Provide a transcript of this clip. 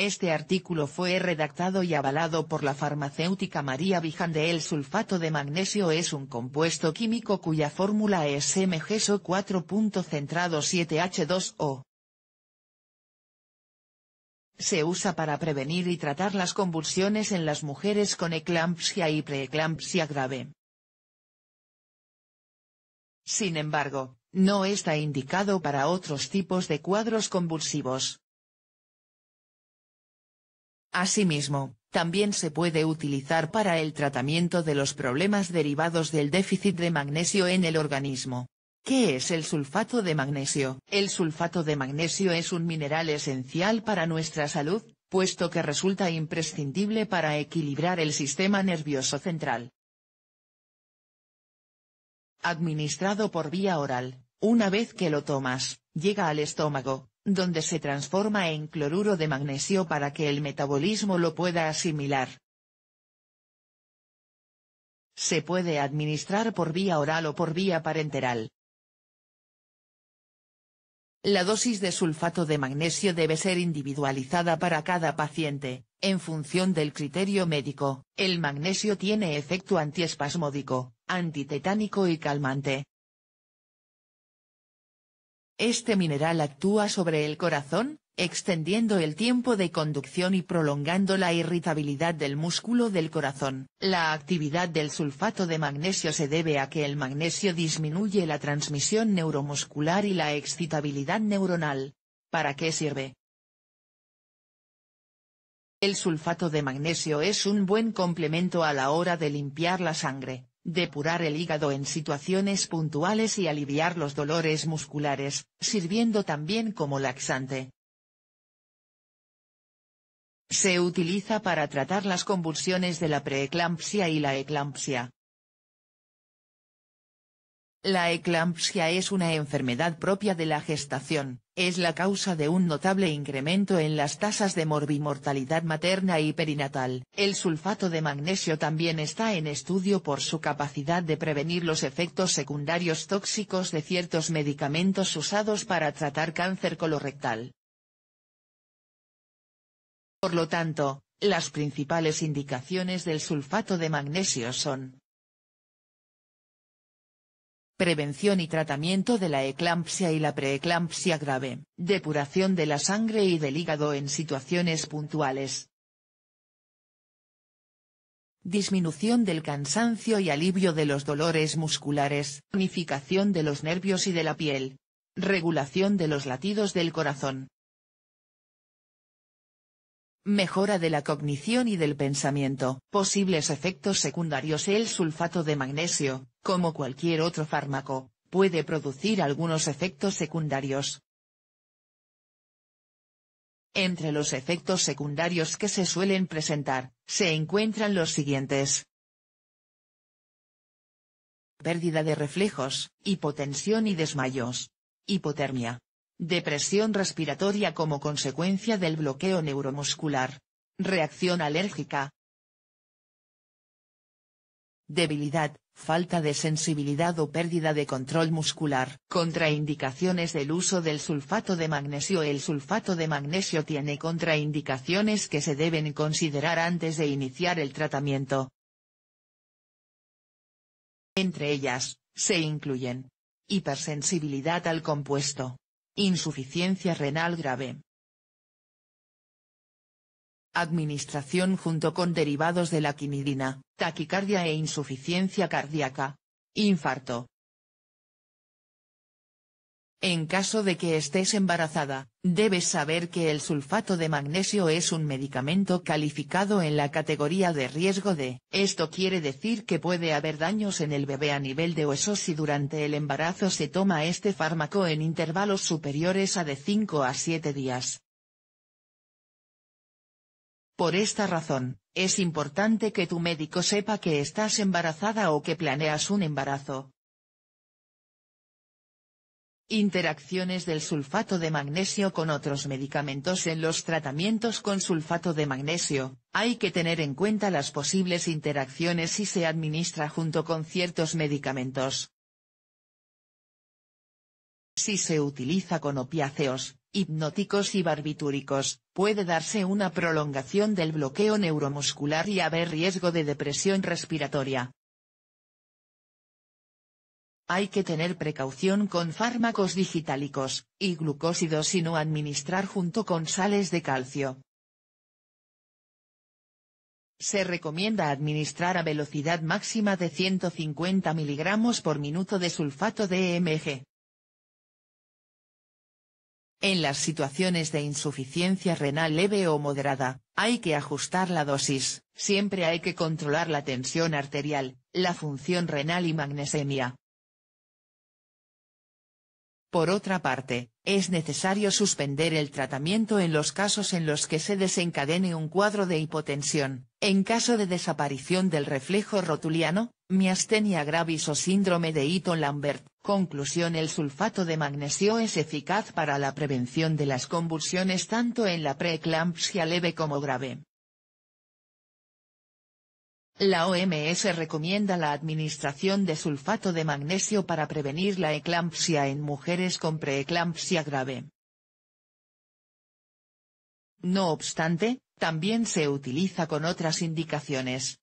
Este artículo fue redactado y avalado por la farmacéutica María Vijande. El sulfato de magnesio es un compuesto químico cuya fórmula es mgso 47 h 2 o Se usa para prevenir y tratar las convulsiones en las mujeres con eclampsia y preeclampsia grave. Sin embargo, no está indicado para otros tipos de cuadros convulsivos. Asimismo, también se puede utilizar para el tratamiento de los problemas derivados del déficit de magnesio en el organismo. ¿Qué es el sulfato de magnesio? El sulfato de magnesio es un mineral esencial para nuestra salud, puesto que resulta imprescindible para equilibrar el sistema nervioso central. Administrado por vía oral, una vez que lo tomas, llega al estómago, donde se transforma en cloruro de magnesio para que el metabolismo lo pueda asimilar. Se puede administrar por vía oral o por vía parenteral. La dosis de sulfato de magnesio debe ser individualizada para cada paciente, en función del criterio médico. El magnesio tiene efecto antiespasmódico, antitetánico y calmante, este mineral actúa sobre el corazón, extendiendo el tiempo de conducción y prolongando la irritabilidad del músculo del corazón. La actividad del sulfato de magnesio se debe a que el magnesio disminuye la transmisión neuromuscular y la excitabilidad neuronal. ¿Para qué sirve? El sulfato de magnesio es un buen complemento a la hora de limpiar la sangre depurar el hígado en situaciones puntuales y aliviar los dolores musculares, sirviendo también como laxante. Se utiliza para tratar las convulsiones de la preeclampsia y la eclampsia. La eclampsia es una enfermedad propia de la gestación, es la causa de un notable incremento en las tasas de morbimortalidad materna y perinatal. El sulfato de magnesio también está en estudio por su capacidad de prevenir los efectos secundarios tóxicos de ciertos medicamentos usados para tratar cáncer colorectal. Por lo tanto, las principales indicaciones del sulfato de magnesio son, prevención y tratamiento de la eclampsia y la preeclampsia grave, depuración de la sangre y del hígado en situaciones puntuales. Disminución del cansancio y alivio de los dolores musculares, Unificación de los nervios y de la piel. Regulación de los latidos del corazón. Mejora de la cognición y del pensamiento. Posibles efectos secundarios El sulfato de magnesio, como cualquier otro fármaco, puede producir algunos efectos secundarios. Entre los efectos secundarios que se suelen presentar, se encuentran los siguientes. Pérdida de reflejos, hipotensión y desmayos. Hipotermia, Depresión respiratoria como consecuencia del bloqueo neuromuscular. Reacción alérgica. Debilidad, falta de sensibilidad o pérdida de control muscular. Contraindicaciones del uso del sulfato de magnesio El sulfato de magnesio tiene contraindicaciones que se deben considerar antes de iniciar el tratamiento. Entre ellas, se incluyen. Hipersensibilidad al compuesto, Insuficiencia renal grave. Administración junto con derivados de la quinidina, taquicardia e insuficiencia cardíaca. Infarto, en caso de que estés embarazada, debes saber que el sulfato de magnesio es un medicamento calificado en la categoría de riesgo de. Esto quiere decir que puede haber daños en el bebé a nivel de huesos si durante el embarazo se toma este fármaco en intervalos superiores a de 5 a 7 días. Por esta razón, es importante que tu médico sepa que estás embarazada o que planeas un embarazo, Interacciones del sulfato de magnesio con otros medicamentos En los tratamientos con sulfato de magnesio, hay que tener en cuenta las posibles interacciones si se administra junto con ciertos medicamentos. Si se utiliza con opiáceos, hipnóticos y barbitúricos, puede darse una prolongación del bloqueo neuromuscular y haber riesgo de depresión respiratoria. Hay que tener precaución con fármacos digitálicos, y glucósidos y no administrar junto con sales de calcio. Se recomienda administrar a velocidad máxima de 150 mg por minuto de sulfato de EMG. En las situaciones de insuficiencia renal leve o moderada, hay que ajustar la dosis, siempre hay que controlar la tensión arterial, la función renal y magnesemia, por otra parte, es necesario suspender el tratamiento en los casos en los que se desencadene un cuadro de hipotensión, en caso de desaparición del reflejo rotuliano, miastenia gravis o síndrome de Eaton-Lambert. Conclusión El sulfato de magnesio es eficaz para la prevención de las convulsiones tanto en la preeclampsia leve como grave. La OMS recomienda la administración de sulfato de magnesio para prevenir la eclampsia en mujeres con preeclampsia grave. No obstante, también se utiliza con otras indicaciones,